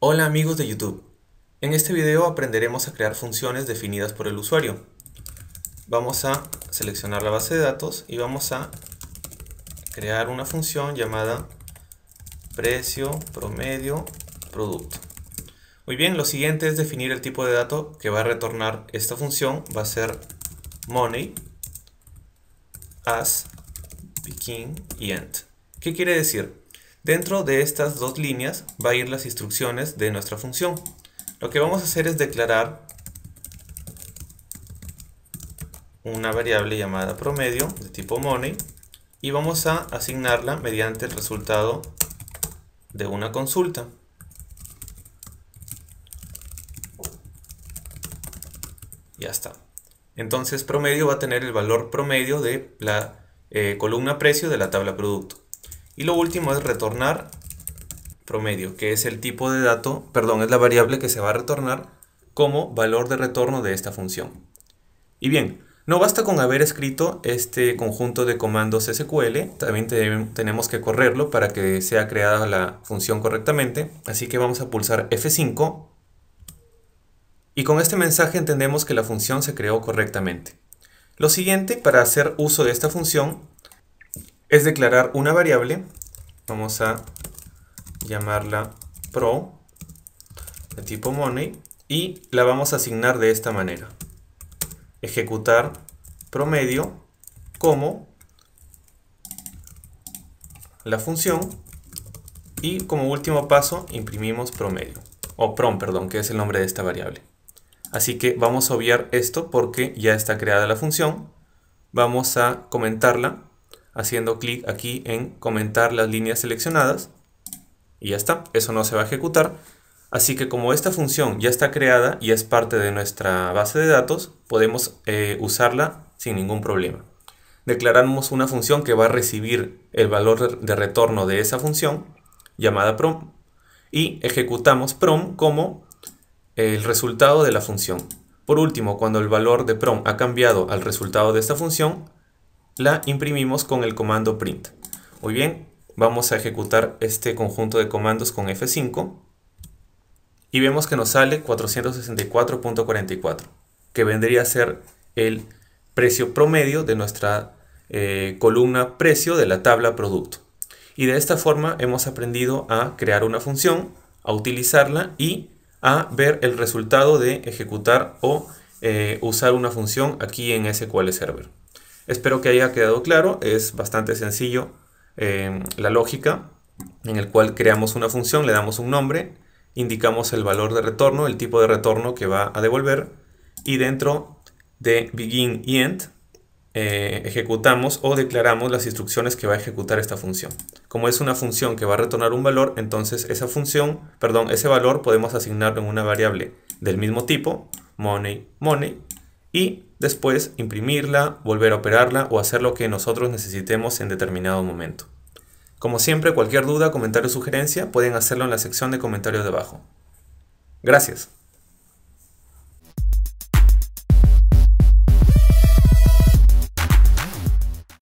Hola amigos de YouTube. En este video aprenderemos a crear funciones definidas por el usuario. Vamos a seleccionar la base de datos y vamos a crear una función llamada precio, promedio, producto. Muy bien, lo siguiente es definir el tipo de dato que va a retornar esta función. Va a ser money, as, begin y end. ¿Qué quiere decir? Dentro de estas dos líneas va a ir las instrucciones de nuestra función. Lo que vamos a hacer es declarar una variable llamada promedio de tipo money y vamos a asignarla mediante el resultado de una consulta. Ya está. Entonces promedio va a tener el valor promedio de la eh, columna precio de la tabla producto. Y lo último es retornar promedio, que es el tipo de dato, perdón, es la variable que se va a retornar como valor de retorno de esta función. Y bien, no basta con haber escrito este conjunto de comandos SQL, también tenemos que correrlo para que sea creada la función correctamente, así que vamos a pulsar F5 y con este mensaje entendemos que la función se creó correctamente. Lo siguiente para hacer uso de esta función es declarar una variable. Vamos a llamarla pro de tipo money y la vamos a asignar de esta manera. Ejecutar promedio como la función y como último paso imprimimos promedio o prom, perdón, que es el nombre de esta variable. Así que vamos a obviar esto porque ya está creada la función. Vamos a comentarla haciendo clic aquí en comentar las líneas seleccionadas y ya está, eso no se va a ejecutar. Así que como esta función ya está creada y es parte de nuestra base de datos, podemos eh, usarla sin ningún problema. Declaramos una función que va a recibir el valor de retorno de esa función, llamada prom, y ejecutamos prom como el resultado de la función. Por último, cuando el valor de prom ha cambiado al resultado de esta función, la imprimimos con el comando print. Muy bien, vamos a ejecutar este conjunto de comandos con F5 y vemos que nos sale 464.44, que vendría a ser el precio promedio de nuestra eh, columna precio de la tabla producto. Y de esta forma hemos aprendido a crear una función, a utilizarla y a ver el resultado de ejecutar o eh, usar una función aquí en SQL Server. Espero que haya quedado claro, es bastante sencillo eh, la lógica en el cual creamos una función, le damos un nombre, indicamos el valor de retorno, el tipo de retorno que va a devolver y dentro de begin y end eh, ejecutamos o declaramos las instrucciones que va a ejecutar esta función. Como es una función que va a retornar un valor, entonces esa función, perdón, ese valor podemos asignarlo en una variable del mismo tipo, money, money, y después imprimirla, volver a operarla o hacer lo que nosotros necesitemos en determinado momento. Como siempre, cualquier duda, comentario o sugerencia pueden hacerlo en la sección de comentarios debajo. Gracias.